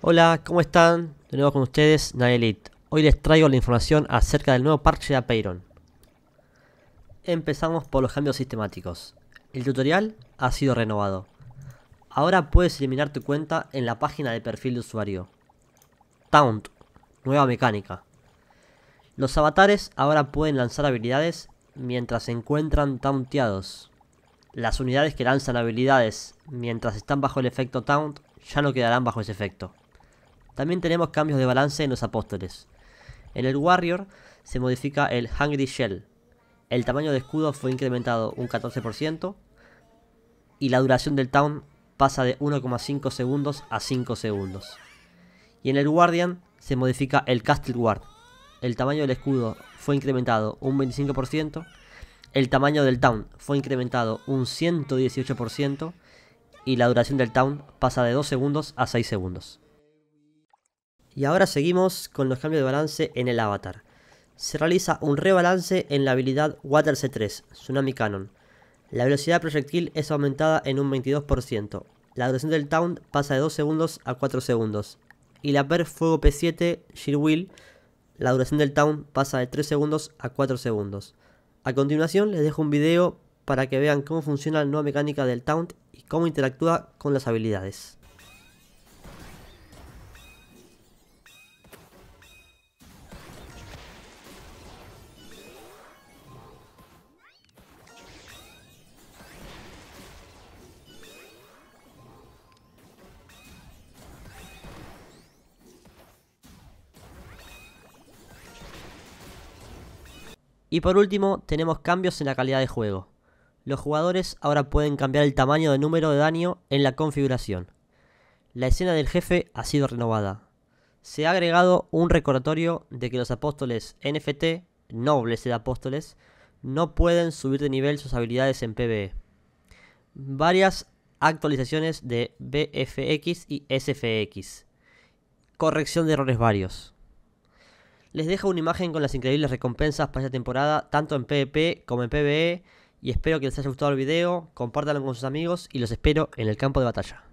Hola, ¿cómo están? De nuevo con ustedes, Naelit. Hoy les traigo la información acerca del nuevo parche de Apeiron. Empezamos por los cambios sistemáticos. El tutorial ha sido renovado. Ahora puedes eliminar tu cuenta en la página de perfil de usuario. Taunt, nueva mecánica. Los avatares ahora pueden lanzar habilidades mientras se encuentran taunteados. Las unidades que lanzan habilidades mientras están bajo el efecto Taunt ya no quedarán bajo ese efecto. También tenemos cambios de balance en los apóstoles. En el Warrior se modifica el Hungry Shell. El tamaño de escudo fue incrementado un 14% y la duración del Taunt pasa de 1,5 segundos a 5 segundos. Y en el Guardian se modifica el Castle Guard. El tamaño del escudo fue incrementado un 25% el tamaño del town fue incrementado un 118% y la duración del town pasa de 2 segundos a 6 segundos. Y ahora seguimos con los cambios de balance en el avatar. Se realiza un rebalance en la habilidad Water C3, Tsunami Cannon. La velocidad proyectil es aumentada en un 22%. La duración del Town pasa de 2 segundos a 4 segundos. Y la per Fuego P7 Sheer Wheel, la duración del Town pasa de 3 segundos a 4 segundos. A continuación les dejo un video para que vean cómo funciona la nueva mecánica del taunt y cómo interactúa con las habilidades. Y por último, tenemos cambios en la calidad de juego. Los jugadores ahora pueden cambiar el tamaño de número de daño en la configuración. La escena del jefe ha sido renovada. Se ha agregado un recordatorio de que los apóstoles NFT, nobles de apóstoles, no pueden subir de nivel sus habilidades en PvE. Varias actualizaciones de BFX y SFX. Corrección de errores varios. Les dejo una imagen con las increíbles recompensas para esta temporada, tanto en PvP como en PvE, y espero que les haya gustado el video, compártanlo con sus amigos y los espero en el campo de batalla.